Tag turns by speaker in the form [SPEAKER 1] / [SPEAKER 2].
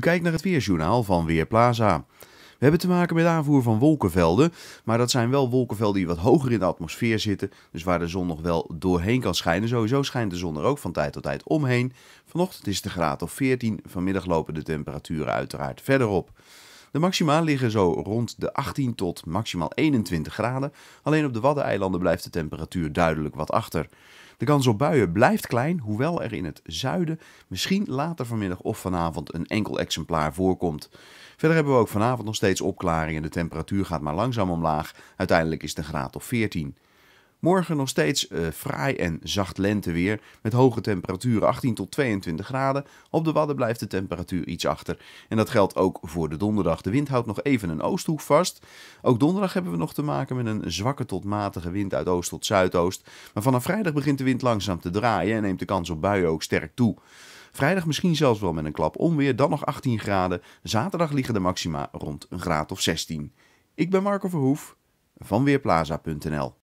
[SPEAKER 1] Kijk kijkt naar het Weerjournaal van Weerplaza. We hebben te maken met aanvoer van wolkenvelden, maar dat zijn wel wolkenvelden die wat hoger in de atmosfeer zitten, dus waar de zon nog wel doorheen kan schijnen. Sowieso schijnt de zon er ook van tijd tot tijd omheen. Vanochtend is het de graad of 14, vanmiddag lopen de temperaturen uiteraard verder op. De maxima liggen zo rond de 18 tot maximaal 21 graden. Alleen op de Waddeneilanden blijft de temperatuur duidelijk wat achter. De kans op buien blijft klein, hoewel er in het zuiden misschien later vanmiddag of vanavond een enkel exemplaar voorkomt. Verder hebben we ook vanavond nog steeds opklaringen. De temperatuur gaat maar langzaam omlaag. Uiteindelijk is het een graad of 14. Morgen nog steeds uh, fraai en zacht lenteweer met hoge temperaturen 18 tot 22 graden. Op de Wadden blijft de temperatuur iets achter. En dat geldt ook voor de donderdag. De wind houdt nog even een oosthoek vast. Ook donderdag hebben we nog te maken met een zwakke tot matige wind uit oost tot zuidoost. Maar vanaf vrijdag begint de wind langzaam te draaien en neemt de kans op buien ook sterk toe. Vrijdag misschien zelfs wel met een klap onweer, dan nog 18 graden. Zaterdag liggen de maxima rond een graad of 16. Ik ben Marco Verhoef van Weerplaza.nl